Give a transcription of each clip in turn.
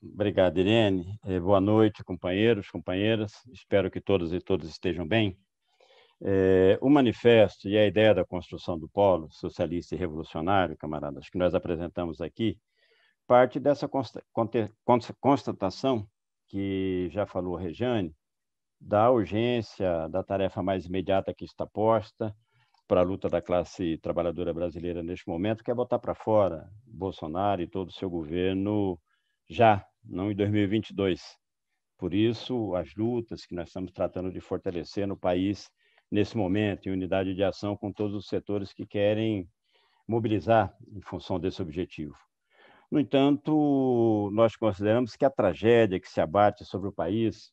Obrigado, Irene. É, boa noite, companheiros, companheiras. Espero que todas e todos estejam bem. É, o manifesto e a ideia da construção do polo socialista e revolucionário, camaradas, que nós apresentamos aqui, parte dessa constatação que já falou a Rejane, da urgência da tarefa mais imediata que está posta para a luta da classe trabalhadora brasileira neste momento, que é botar para fora Bolsonaro e todo o seu governo já não em 2022. Por isso, as lutas que nós estamos tratando de fortalecer no país nesse momento, em unidade de ação com todos os setores que querem mobilizar em função desse objetivo. No entanto, nós consideramos que a tragédia que se abate sobre o país,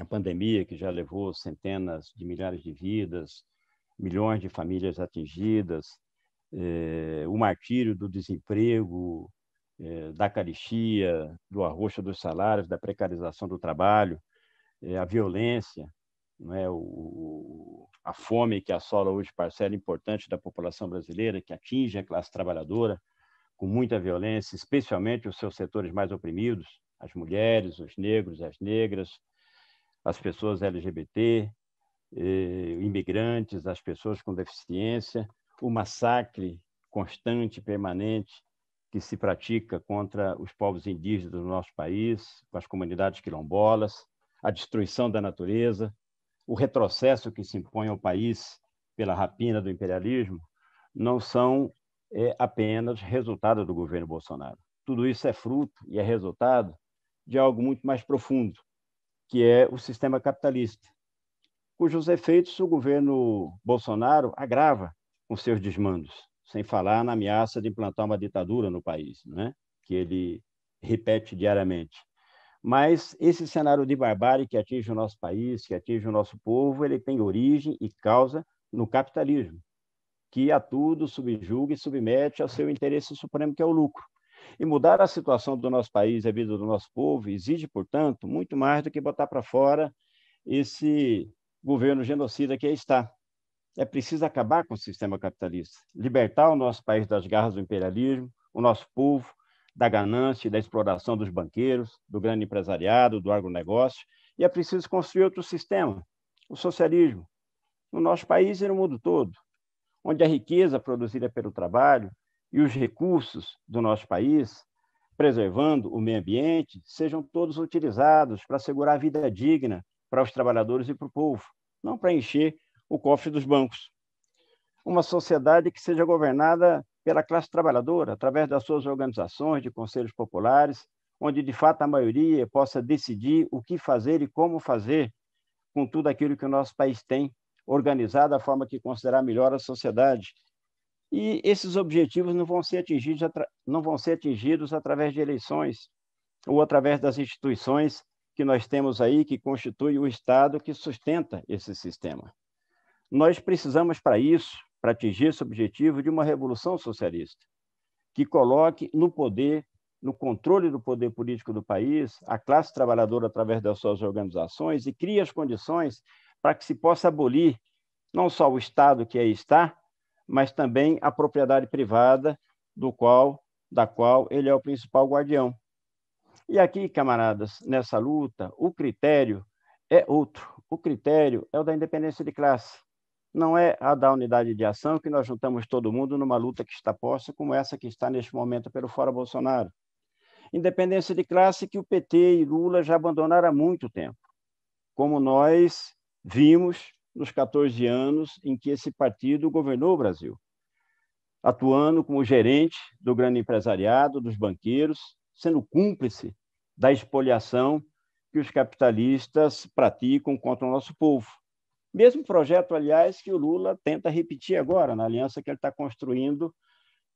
a pandemia que já levou centenas de milhares de vidas, milhões de famílias atingidas, eh, o martírio do desemprego, eh, da caristia, do arroxo dos salários, da precarização do trabalho, eh, a violência, não é? o, a fome que assola hoje parcela importante da população brasileira, que atinge a classe trabalhadora com muita violência, especialmente os seus setores mais oprimidos, as mulheres, os negros, as negras, as pessoas LGBT, eh, imigrantes, as pessoas com deficiência, o massacre constante, permanente que se pratica contra os povos indígenas do nosso país, com as comunidades quilombolas, a destruição da natureza, o retrocesso que se impõe ao país pela rapina do imperialismo, não são é, apenas resultado do governo Bolsonaro. Tudo isso é fruto e é resultado de algo muito mais profundo, que é o sistema capitalista, cujos efeitos o governo Bolsonaro agrava com seus desmandos sem falar na ameaça de implantar uma ditadura no país, né? que ele repete diariamente. Mas esse cenário de barbárie que atinge o nosso país, que atinge o nosso povo, ele tem origem e causa no capitalismo, que a tudo subjuga e submete ao seu interesse supremo, que é o lucro. E mudar a situação do nosso país e a vida do nosso povo exige, portanto, muito mais do que botar para fora esse governo genocida que aí está. É preciso acabar com o sistema capitalista, libertar o nosso país das garras do imperialismo, o nosso povo, da ganância e da exploração dos banqueiros, do grande empresariado, do agronegócio, e é preciso construir outro sistema, o socialismo, no nosso país e no mundo todo, onde a riqueza produzida pelo trabalho e os recursos do nosso país, preservando o meio ambiente, sejam todos utilizados para assegurar a vida digna para os trabalhadores e para o povo, não para encher o cofre dos bancos. Uma sociedade que seja governada pela classe trabalhadora, através das suas organizações, de conselhos populares, onde de fato a maioria possa decidir o que fazer e como fazer com tudo aquilo que o nosso país tem, organizado da forma que considerar melhor a sociedade. E esses objetivos não vão ser atingidos, não vão ser atingidos através de eleições ou através das instituições que nós temos aí, que constitui o Estado que sustenta esse sistema. Nós precisamos, para isso, para atingir esse objetivo, de uma revolução socialista que coloque no poder, no controle do poder político do país, a classe trabalhadora através das suas organizações e crie as condições para que se possa abolir não só o Estado que aí está, mas também a propriedade privada do qual, da qual ele é o principal guardião. E aqui, camaradas, nessa luta, o critério é outro. O critério é o da independência de classe não é a da unidade de ação que nós juntamos todo mundo numa luta que está posta, como essa que está neste momento pelo Fora Bolsonaro. Independência de classe que o PT e Lula já abandonaram há muito tempo, como nós vimos nos 14 anos em que esse partido governou o Brasil, atuando como gerente do grande empresariado, dos banqueiros, sendo cúmplice da expoliação que os capitalistas praticam contra o nosso povo mesmo projeto, aliás, que o Lula tenta repetir agora, na aliança que ele está construindo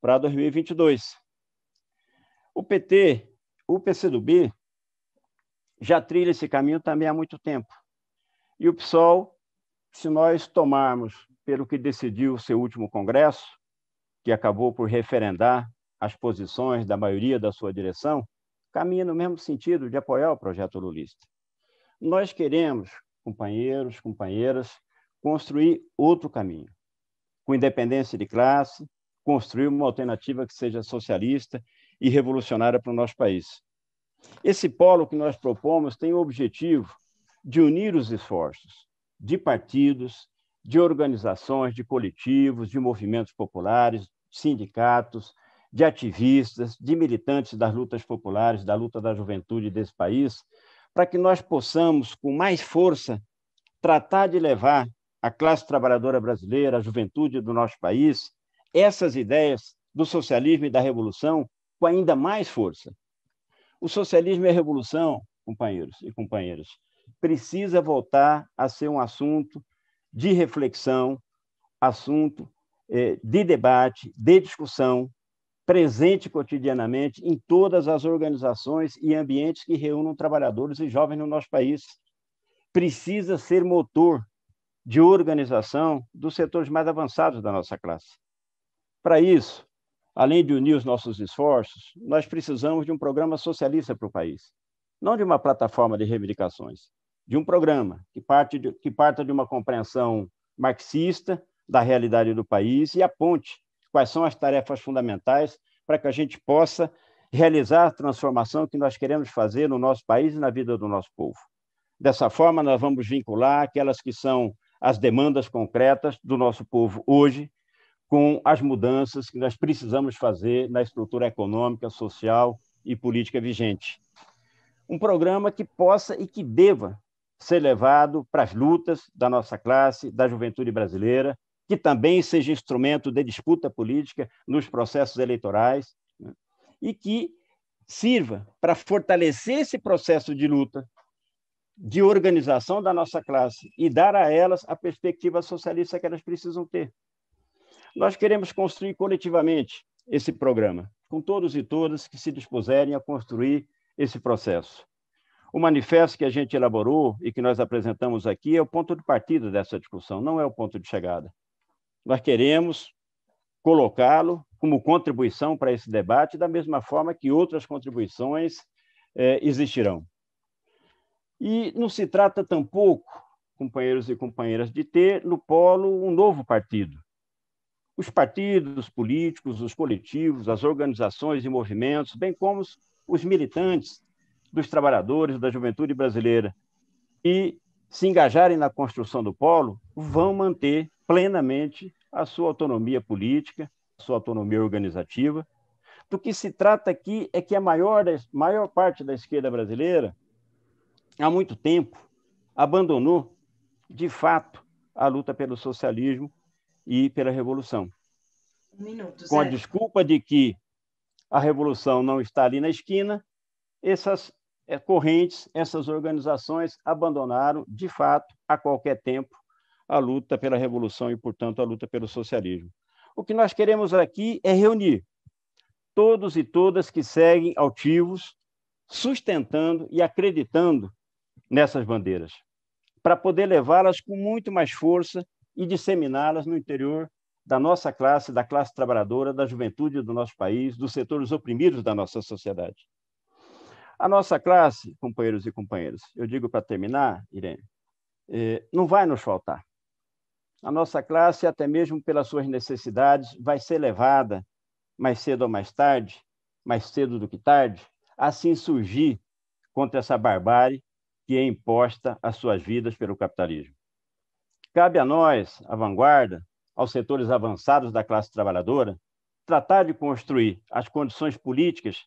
para 2022. O PT, o PCdoB, já trilha esse caminho também há muito tempo. E o PSOL, se nós tomarmos pelo que decidiu o seu último congresso, que acabou por referendar as posições da maioria da sua direção, caminha no mesmo sentido de apoiar o projeto lulista. Nós queremos companheiros, companheiras, construir outro caminho, com independência de classe, construir uma alternativa que seja socialista e revolucionária para o nosso país. Esse polo que nós propomos tem o objetivo de unir os esforços de partidos, de organizações, de coletivos, de movimentos populares, sindicatos, de ativistas, de militantes das lutas populares, da luta da juventude desse país, para que nós possamos, com mais força, tratar de levar à classe trabalhadora brasileira, à juventude do nosso país, essas ideias do socialismo e da revolução com ainda mais força. O socialismo e a revolução, companheiros e companheiras, precisa voltar a ser um assunto de reflexão, assunto eh, de debate, de discussão, presente cotidianamente em todas as organizações e ambientes que reúnam trabalhadores e jovens no nosso país. Precisa ser motor de organização dos setores mais avançados da nossa classe. Para isso, além de unir os nossos esforços, nós precisamos de um programa socialista para o país, não de uma plataforma de reivindicações, de um programa que, parte de, que parta de uma compreensão marxista da realidade do país e aponte quais são as tarefas fundamentais para que a gente possa realizar a transformação que nós queremos fazer no nosso país e na vida do nosso povo. Dessa forma, nós vamos vincular aquelas que são as demandas concretas do nosso povo hoje com as mudanças que nós precisamos fazer na estrutura econômica, social e política vigente. Um programa que possa e que deva ser levado para as lutas da nossa classe, da juventude brasileira, que também seja instrumento de disputa política nos processos eleitorais né? e que sirva para fortalecer esse processo de luta, de organização da nossa classe e dar a elas a perspectiva socialista que elas precisam ter. Nós queremos construir coletivamente esse programa, com todos e todas que se dispuserem a construir esse processo. O manifesto que a gente elaborou e que nós apresentamos aqui é o ponto de partida dessa discussão, não é o ponto de chegada. Nós queremos colocá-lo como contribuição para esse debate, da mesma forma que outras contribuições é, existirão. E não se trata tampouco, companheiros e companheiras, de ter no polo um novo partido. Os partidos políticos, os coletivos, as organizações e movimentos, bem como os militantes dos trabalhadores, da juventude brasileira, e se engajarem na construção do polo, vão manter plenamente a sua autonomia política, a sua autonomia organizativa. Do que se trata aqui é que a maior, maior parte da esquerda brasileira, há muito tempo, abandonou, de fato, a luta pelo socialismo e pela revolução. Um minuto, Com a desculpa de que a revolução não está ali na esquina, essas eh, correntes, essas organizações abandonaram, de fato, a qualquer tempo, a luta pela revolução e, portanto, a luta pelo socialismo. O que nós queremos aqui é reunir todos e todas que seguem altivos, sustentando e acreditando nessas bandeiras, para poder levá-las com muito mais força e disseminá-las no interior da nossa classe, da classe trabalhadora, da juventude do nosso país, dos setores oprimidos da nossa sociedade. A nossa classe, companheiros e companheiras, eu digo para terminar, Irene, eh, não vai nos faltar a nossa classe, até mesmo pelas suas necessidades, vai ser levada, mais cedo ou mais tarde, mais cedo do que tarde, a se insurgir contra essa barbárie que é imposta às suas vidas pelo capitalismo. Cabe a nós, a vanguarda, aos setores avançados da classe trabalhadora, tratar de construir as condições políticas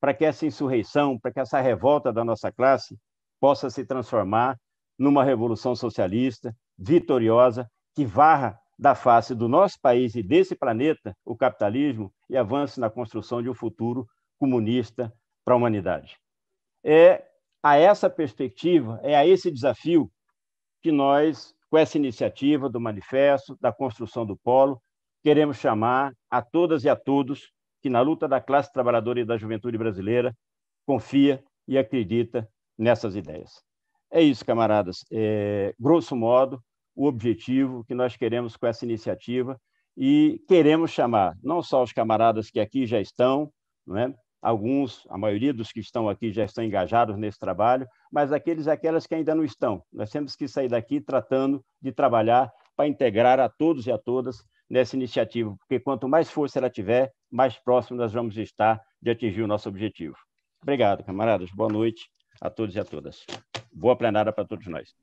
para que essa insurreição, para que essa revolta da nossa classe possa se transformar numa revolução socialista vitoriosa que varra da face do nosso país e desse planeta o capitalismo e avance na construção de um futuro comunista para a humanidade. É a essa perspectiva, é a esse desafio que nós, com essa iniciativa do manifesto, da construção do polo, queremos chamar a todas e a todos que na luta da classe trabalhadora e da juventude brasileira confia e acredita nessas ideias. É isso, camaradas. É, grosso modo, o objetivo que nós queremos com essa iniciativa e queremos chamar não só os camaradas que aqui já estão, né? alguns, a maioria dos que estão aqui já estão engajados nesse trabalho, mas aqueles e aquelas que ainda não estão. Nós temos que sair daqui tratando de trabalhar para integrar a todos e a todas nessa iniciativa, porque quanto mais força ela tiver, mais próximo nós vamos estar de atingir o nosso objetivo. Obrigado, camaradas. Boa noite a todos e a todas. Boa plenária para todos nós.